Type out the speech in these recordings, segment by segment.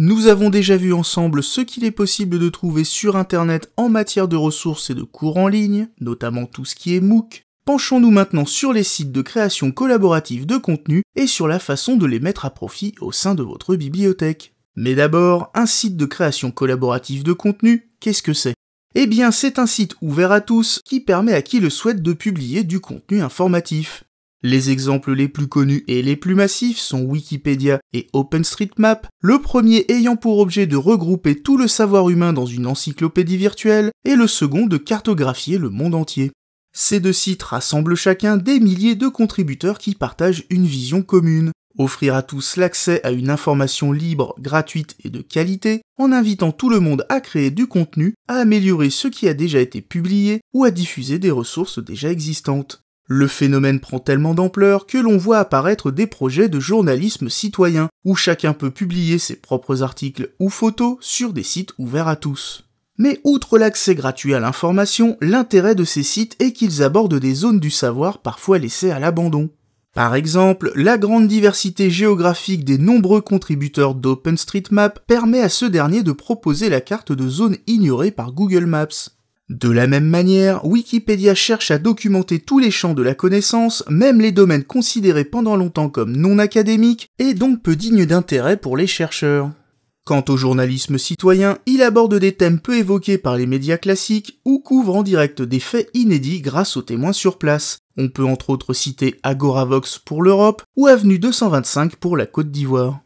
Nous avons déjà vu ensemble ce qu'il est possible de trouver sur Internet en matière de ressources et de cours en ligne, notamment tout ce qui est MOOC. Penchons-nous maintenant sur les sites de création collaborative de contenu et sur la façon de les mettre à profit au sein de votre bibliothèque. Mais d'abord, un site de création collaborative de contenu, qu'est-ce que c'est Eh bien, c'est un site ouvert à tous qui permet à qui le souhaite de publier du contenu informatif. Les exemples les plus connus et les plus massifs sont Wikipédia et OpenStreetMap, le premier ayant pour objet de regrouper tout le savoir humain dans une encyclopédie virtuelle et le second de cartographier le monde entier. Ces deux sites rassemblent chacun des milliers de contributeurs qui partagent une vision commune. Offrir à tous l'accès à une information libre, gratuite et de qualité, en invitant tout le monde à créer du contenu, à améliorer ce qui a déjà été publié ou à diffuser des ressources déjà existantes. Le phénomène prend tellement d'ampleur que l'on voit apparaître des projets de journalisme citoyen, où chacun peut publier ses propres articles ou photos sur des sites ouverts à tous. Mais outre l'accès gratuit à l'information, l'intérêt de ces sites est qu'ils abordent des zones du savoir parfois laissées à l'abandon. Par exemple, la grande diversité géographique des nombreux contributeurs d'OpenStreetMap permet à ce dernier de proposer la carte de zones ignorées par Google Maps. De la même manière, Wikipédia cherche à documenter tous les champs de la connaissance, même les domaines considérés pendant longtemps comme non académiques, et donc peu dignes d'intérêt pour les chercheurs. Quant au journalisme citoyen, il aborde des thèmes peu évoqués par les médias classiques ou couvre en direct des faits inédits grâce aux témoins sur place. On peut entre autres citer Agoravox pour l'Europe ou Avenue 225 pour la Côte d'Ivoire.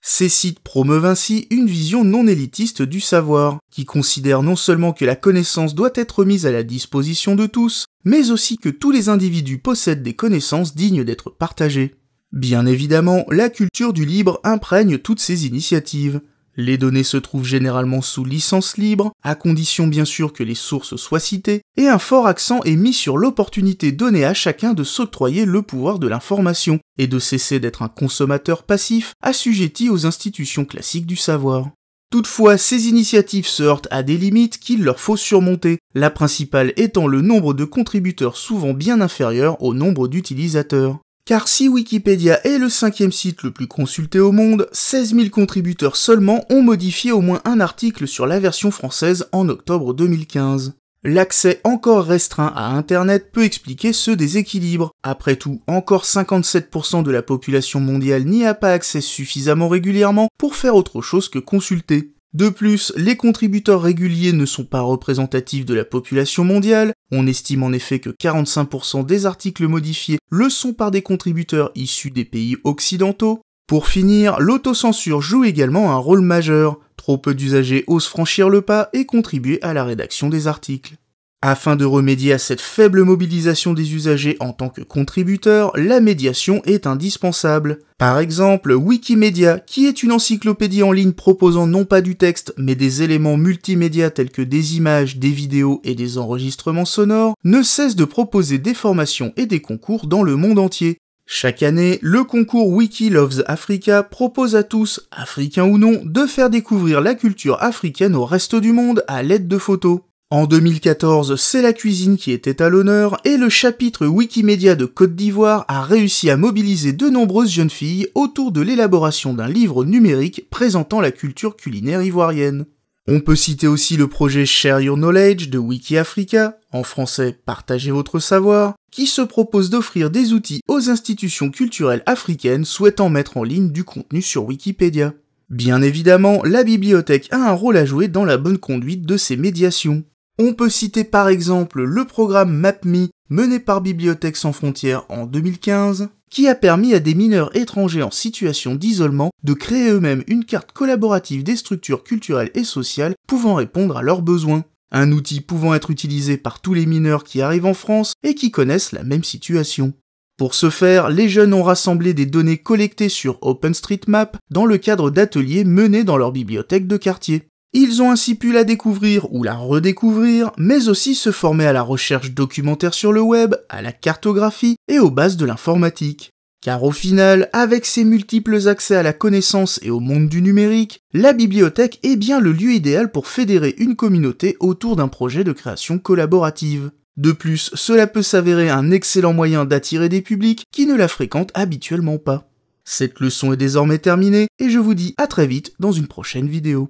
Ces sites promeuvent ainsi une vision non élitiste du savoir, qui considère non seulement que la connaissance doit être mise à la disposition de tous, mais aussi que tous les individus possèdent des connaissances dignes d'être partagées. Bien évidemment, la culture du libre imprègne toutes ces initiatives, les données se trouvent généralement sous licence libre, à condition bien sûr que les sources soient citées, et un fort accent est mis sur l'opportunité donnée à chacun de s'octroyer le pouvoir de l'information, et de cesser d'être un consommateur passif assujetti aux institutions classiques du savoir. Toutefois, ces initiatives se heurtent à des limites qu'il leur faut surmonter, la principale étant le nombre de contributeurs souvent bien inférieur au nombre d'utilisateurs. Car si Wikipédia est le cinquième site le plus consulté au monde, 16 000 contributeurs seulement ont modifié au moins un article sur la version française en octobre 2015. L'accès encore restreint à Internet peut expliquer ce déséquilibre. Après tout, encore 57% de la population mondiale n'y a pas accès suffisamment régulièrement pour faire autre chose que consulter. De plus, les contributeurs réguliers ne sont pas représentatifs de la population mondiale, on estime en effet que 45% des articles modifiés le sont par des contributeurs issus des pays occidentaux. Pour finir, l'autocensure joue également un rôle majeur, trop peu d'usagers osent franchir le pas et contribuer à la rédaction des articles. Afin de remédier à cette faible mobilisation des usagers en tant que contributeurs, la médiation est indispensable. Par exemple, Wikimedia, qui est une encyclopédie en ligne proposant non pas du texte, mais des éléments multimédia tels que des images, des vidéos et des enregistrements sonores, ne cesse de proposer des formations et des concours dans le monde entier. Chaque année, le concours Wiki Loves Africa propose à tous, africains ou non, de faire découvrir la culture africaine au reste du monde à l'aide de photos. En 2014, c'est la cuisine qui était à l'honneur et le chapitre Wikimedia de Côte d'Ivoire a réussi à mobiliser de nombreuses jeunes filles autour de l'élaboration d'un livre numérique présentant la culture culinaire ivoirienne. On peut citer aussi le projet Share Your Knowledge de WikiAfrica, en français Partagez votre savoir, qui se propose d'offrir des outils aux institutions culturelles africaines souhaitant mettre en ligne du contenu sur Wikipédia. Bien évidemment, la bibliothèque a un rôle à jouer dans la bonne conduite de ces médiations. On peut citer par exemple le programme MapMe mené par Bibliothèque sans frontières en 2015, qui a permis à des mineurs étrangers en situation d'isolement de créer eux-mêmes une carte collaborative des structures culturelles et sociales pouvant répondre à leurs besoins. Un outil pouvant être utilisé par tous les mineurs qui arrivent en France et qui connaissent la même situation. Pour ce faire, les jeunes ont rassemblé des données collectées sur OpenStreetMap dans le cadre d'ateliers menés dans leur bibliothèque de quartier. Ils ont ainsi pu la découvrir ou la redécouvrir, mais aussi se former à la recherche documentaire sur le web, à la cartographie et aux bases de l'informatique. Car au final, avec ses multiples accès à la connaissance et au monde du numérique, la bibliothèque est bien le lieu idéal pour fédérer une communauté autour d'un projet de création collaborative. De plus, cela peut s'avérer un excellent moyen d'attirer des publics qui ne la fréquentent habituellement pas. Cette leçon est désormais terminée et je vous dis à très vite dans une prochaine vidéo.